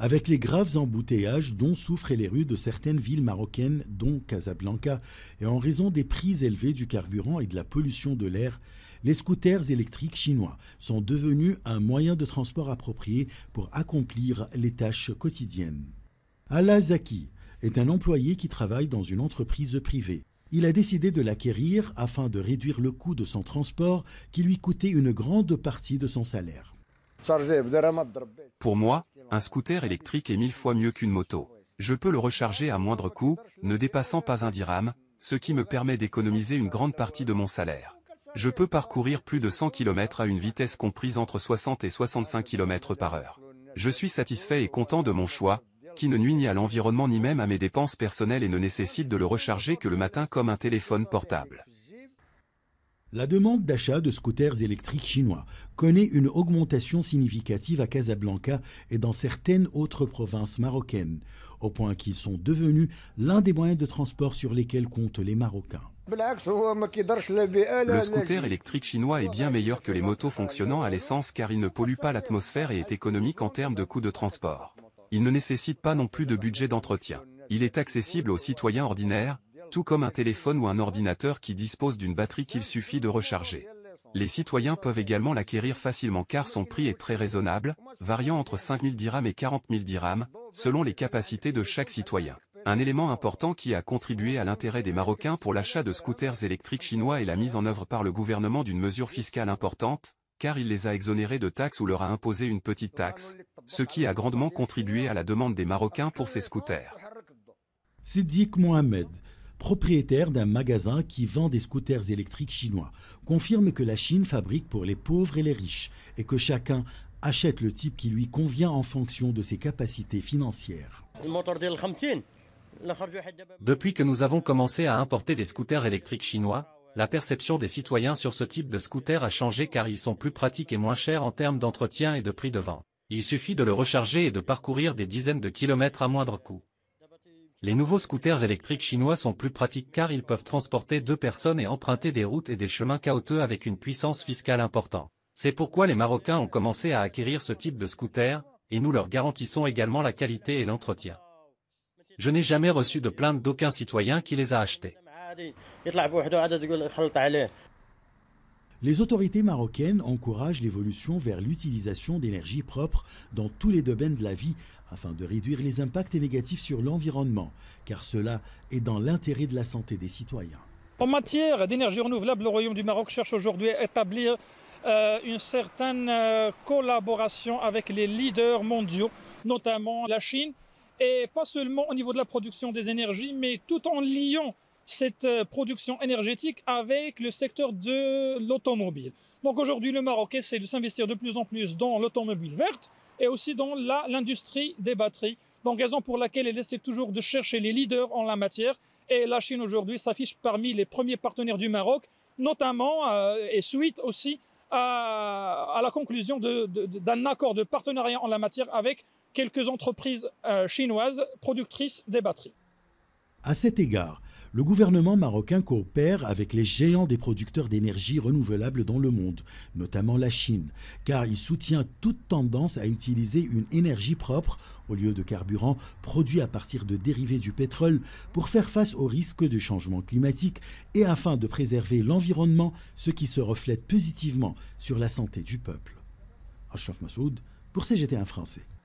avec les graves embouteillages dont souffrent les rues de certaines villes marocaines, dont Casablanca, et en raison des prix élevés du carburant et de la pollution de l'air, les scooters électriques chinois sont devenus un moyen de transport approprié pour accomplir les tâches quotidiennes. Ala Zaki est un employé qui travaille dans une entreprise privée. Il a décidé de l'acquérir afin de réduire le coût de son transport qui lui coûtait une grande partie de son salaire. Pour moi, un scooter électrique est mille fois mieux qu'une moto. Je peux le recharger à moindre coût, ne dépassant pas un dirham, ce qui me permet d'économiser une grande partie de mon salaire. Je peux parcourir plus de 100 km à une vitesse comprise entre 60 et 65 km par heure. Je suis satisfait et content de mon choix, qui ne nuit ni à l'environnement ni même à mes dépenses personnelles et ne nécessite de le recharger que le matin comme un téléphone portable. La demande d'achat de scooters électriques chinois connaît une augmentation significative à Casablanca et dans certaines autres provinces marocaines, au point qu'ils sont devenus l'un des moyens de transport sur lesquels comptent les Marocains. Le scooter électrique chinois est bien meilleur que les motos fonctionnant à l'essence car il ne pollue pas l'atmosphère et est économique en termes de coûts de transport. Il ne nécessite pas non plus de budget d'entretien. Il est accessible aux citoyens ordinaires, tout comme un téléphone ou un ordinateur qui dispose d'une batterie qu'il suffit de recharger. Les citoyens peuvent également l'acquérir facilement car son prix est très raisonnable, variant entre 5 000 dirhams et 40 000 dirhams, selon les capacités de chaque citoyen. Un élément important qui a contribué à l'intérêt des Marocains pour l'achat de scooters électriques chinois est la mise en œuvre par le gouvernement d'une mesure fiscale importante, car il les a exonérés de taxes ou leur a imposé une petite taxe, ce qui a grandement contribué à la demande des Marocains pour ces scooters. Sidik Mohamed, propriétaire d'un magasin qui vend des scooters électriques chinois, confirme que la Chine fabrique pour les pauvres et les riches et que chacun achète le type qui lui convient en fonction de ses capacités financières. Depuis que nous avons commencé à importer des scooters électriques chinois, la perception des citoyens sur ce type de scooter a changé car ils sont plus pratiques et moins chers en termes d'entretien et de prix de vente. Il suffit de le recharger et de parcourir des dizaines de kilomètres à moindre coût. Les nouveaux scooters électriques chinois sont plus pratiques car ils peuvent transporter deux personnes et emprunter des routes et des chemins cahoteux avec une puissance fiscale importante. C'est pourquoi les Marocains ont commencé à acquérir ce type de scooter, et nous leur garantissons également la qualité et l'entretien. Je n'ai jamais reçu de plainte d'aucun citoyen qui les a achetés. Les autorités marocaines encouragent l'évolution vers l'utilisation d'énergie propre dans tous les domaines de la vie afin de réduire les impacts négatifs sur l'environnement, car cela est dans l'intérêt de la santé des citoyens. En matière d'énergie renouvelable, le Royaume du Maroc cherche aujourd'hui à établir euh, une certaine euh, collaboration avec les leaders mondiaux, notamment la Chine, et pas seulement au niveau de la production des énergies, mais tout en liant cette euh, production énergétique avec le secteur de l'automobile. Donc aujourd'hui, le Maroc essaie de s'investir de plus en plus dans l'automobile verte et aussi dans l'industrie des batteries. Donc raison pour laquelle elle essaie toujours de chercher les leaders en la matière. Et la Chine aujourd'hui s'affiche parmi les premiers partenaires du Maroc, notamment euh, et suite aussi à, la conclusion d'un accord de partenariat en la matière avec quelques entreprises euh, chinoises productrices des batteries. À cet égard, le gouvernement marocain coopère avec les géants des producteurs d'énergie renouvelable dans le monde, notamment la Chine, car il soutient toute tendance à utiliser une énergie propre au lieu de carburant produit à partir de dérivés du pétrole pour faire face aux risques du changement climatique et afin de préserver l'environnement, ce qui se reflète positivement sur la santé du peuple. Ashraf Massoud pour CGT1 français.